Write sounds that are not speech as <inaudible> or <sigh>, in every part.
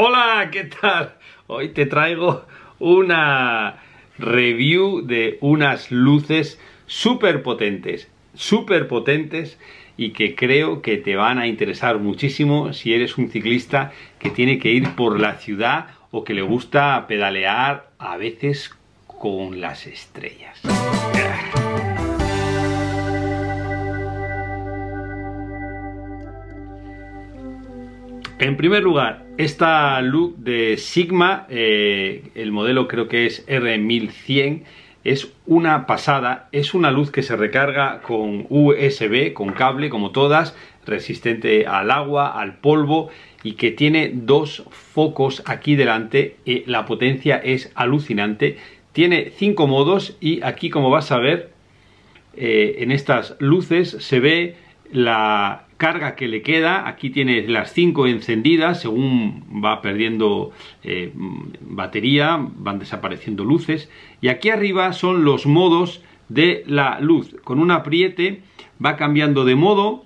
Hola, ¿qué tal? Hoy te traigo una review de unas luces súper potentes, súper potentes y que creo que te van a interesar muchísimo si eres un ciclista que tiene que ir por la ciudad o que le gusta pedalear a veces con las estrellas. En primer lugar, esta luz de Sigma, eh, el modelo creo que es R1100, es una pasada, es una luz que se recarga con USB, con cable como todas, resistente al agua, al polvo y que tiene dos focos aquí delante, y la potencia es alucinante, tiene cinco modos y aquí como vas a ver, eh, en estas luces se ve la, carga que le queda, aquí tiene las 5 encendidas, según va perdiendo eh, batería, van desapareciendo luces, y aquí arriba son los modos de la luz, con un apriete va cambiando de modo,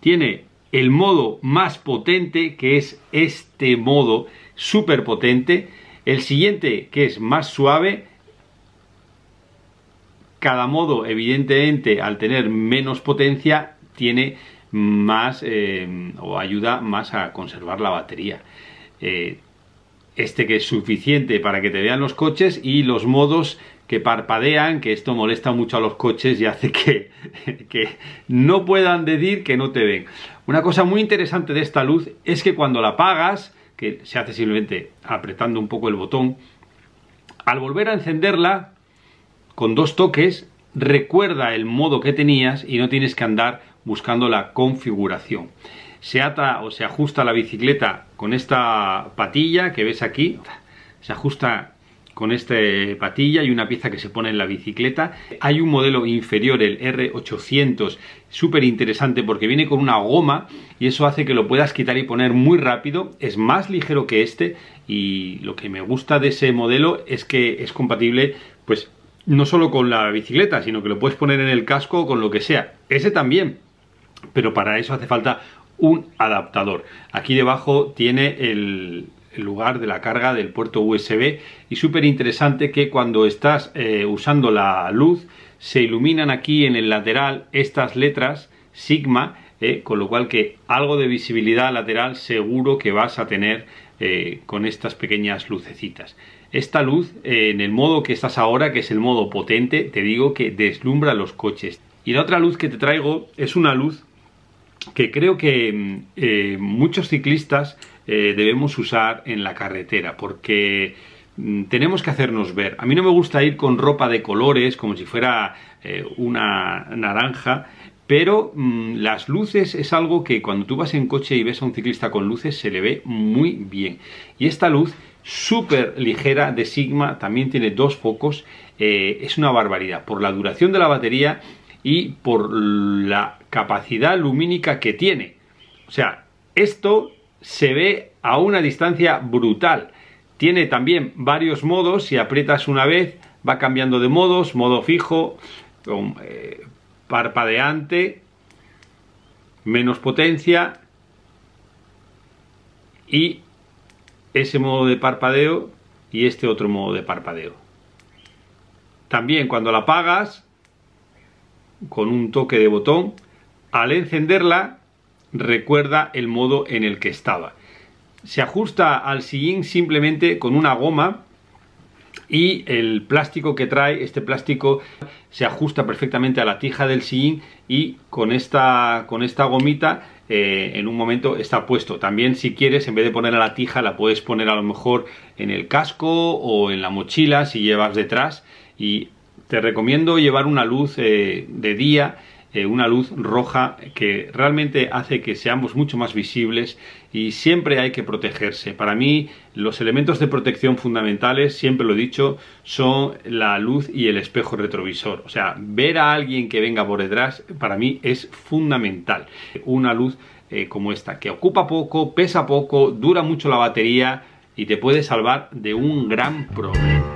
tiene el modo más potente, que es este modo súper potente, el siguiente, que es más suave, cada modo, evidentemente, al tener menos potencia, tiene más eh, o ayuda más a conservar la batería. Eh, este que es suficiente para que te vean los coches y los modos que parpadean, que esto molesta mucho a los coches y hace que, <laughs> que no puedan decir que no te ven. Una cosa muy interesante de esta luz es que cuando la apagas, que se hace simplemente apretando un poco el botón, al volver a encenderla, con dos toques, recuerda el modo que tenías y no tienes que andar buscando la configuración. Se ata o se ajusta la bicicleta con esta patilla que ves aquí, se ajusta con esta patilla y una pieza que se pone en la bicicleta. Hay un modelo inferior, el R800, súper interesante porque viene con una goma y eso hace que lo puedas quitar y poner muy rápido. Es más ligero que este y lo que me gusta de ese modelo es que es compatible pues no solo con la bicicleta, sino que lo puedes poner en el casco o con lo que sea. Ese también, pero para eso hace falta un adaptador. Aquí debajo tiene el, lugar de la carga del puerto USB y súper interesante que cuando estás eh, usando la luz se iluminan aquí en el lateral estas letras sigma eh, con lo cual que algo de visibilidad lateral seguro que vas a tener eh, con estas pequeñas lucecitas esta luz en el modo que estás ahora que es el modo potente te digo que deslumbra los coches y la otra luz que te traigo es una luz que creo que mm, eh, muchos ciclistas eh, debemos usar en la carretera, porque mm, tenemos que hacernos ver. A mí no me gusta ir con ropa de colores, como si fuera eh, una naranja, pero mm, las luces es algo que cuando tú vas en coche y ves a un ciclista con luces se le ve muy bien. Y esta luz súper ligera de Sigma también tiene dos focos, es una barbaridad. Por la duración de la batería y por la capacidad lumínica que tiene. O sea, esto se ve a una distancia brutal. Tiene también varios modos, si aprietas una vez va cambiando de modos, modo fijo, eh, parpadeante, menos potencia y ese modo de parpadeo y este otro modo de parpadeo. También cuando la apagas con un toque de botón, al encenderla recuerda el modo en el que estaba. Se ajusta al sillín simplemente con una goma y el plástico que trae, este plástico se ajusta perfectamente a la tija del sillín y con esta, con esta gomita eh, en un momento está puesto. También si quieres, en vez de poner a la tija, la puedes poner a lo mejor en el casco o en la mochila si llevas detrás y te recomiendo llevar una luz eh, de día, eh, una luz roja que realmente hace que seamos mucho más visibles y siempre hay que protegerse. Para mí los elementos de protección fundamentales, siempre lo he dicho, son la luz y el espejo retrovisor. O sea, ver a alguien que venga por detrás para mí es fundamental. Una luz eh, como esta, que ocupa poco, pesa poco, dura mucho la batería y te puede salvar de un gran problema.